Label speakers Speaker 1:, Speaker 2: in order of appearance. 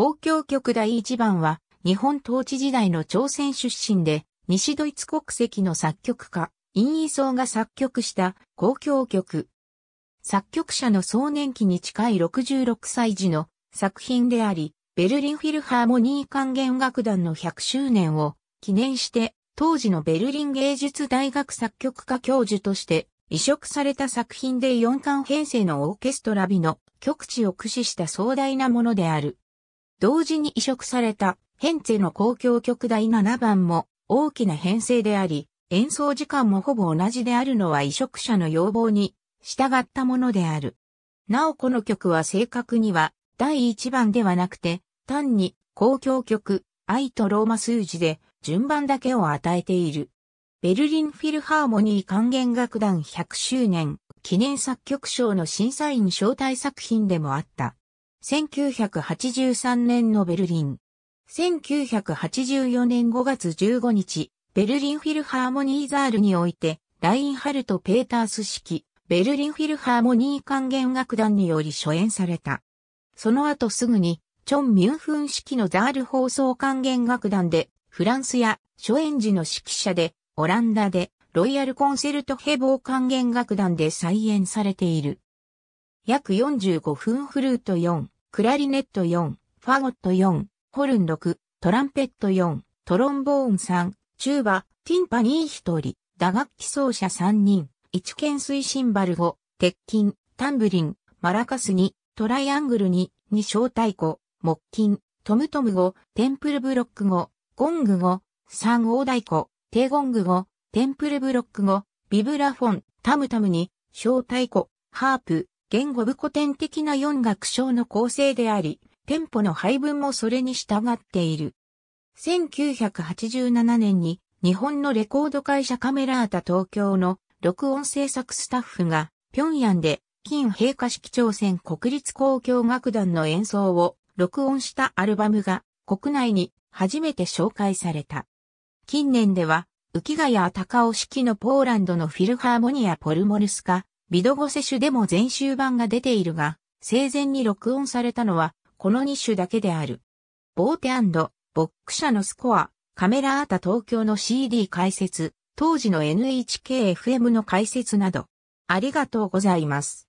Speaker 1: 交響曲第1番は、日本統治時代の朝鮮出身で、西ドイツ国籍の作曲家、陰位層が作曲した交響曲。作曲者の壮年期に近い66歳時の作品であり、ベルリンフィルハーモニー管弦楽団の100周年を記念して、当時のベルリン芸術大学作曲家教授として移植された作品で4巻編成のオーケストラ美の極地を駆使した壮大なものである。同時に移植されたヘンツェの公共曲第7番も大きな編成であり、演奏時間もほぼ同じであるのは移植者の要望に従ったものである。なおこの曲は正確には第1番ではなくて、単に公共曲、愛とローマ数字で順番だけを与えている。ベルリンフィルハーモニー管弦楽団100周年記念作曲賞の審査員招待作品でもあった。1983年のベルリン。1984年5月15日、ベルリンフィルハーモニーザールにおいて、ラインハルト・ペータース式、ベルリンフィルハーモニー管弦楽団により初演された。その後すぐに、チョン・ミュンフン式のザール放送管弦楽団で、フランスや初演時の指揮者で、オランダで、ロイヤルコンセルトヘボー管弦楽団で再演されている。約45分フルート4。クラリネット4、ファゴット4、ホルン6、トランペット4、トロンボーン3、チューバ、ティンパニー1人、打楽器奏者3人、一懸水シンバル5、鉄筋、タンブリン、マラカス2、トライアングル2、2小太鼓、木琴、トムトム5、テンプルブロック5、ゴング5、3大太鼓、低ゴング5、テンプルブロック5、ビブラフォン、タムタム2、小太鼓、ハープ、言語部古典的な四楽章の構成であり、テンポの配分もそれに従っている。1987年に日本のレコード会社カメラータ東京の録音制作スタッフが平壌で金陛下式朝鮮国立交響楽団の演奏を録音したアルバムが国内に初めて紹介された。近年では浮谷高尾式のポーランドのフィルハーモニア・ポルモルスカビドゴセ種でも全集版が出ているが、生前に録音されたのは、この2種だけである。ボーテボック社のスコア、カメラアータ東京の CD 解説、当時の NHKFM の解説など、ありがとうございます。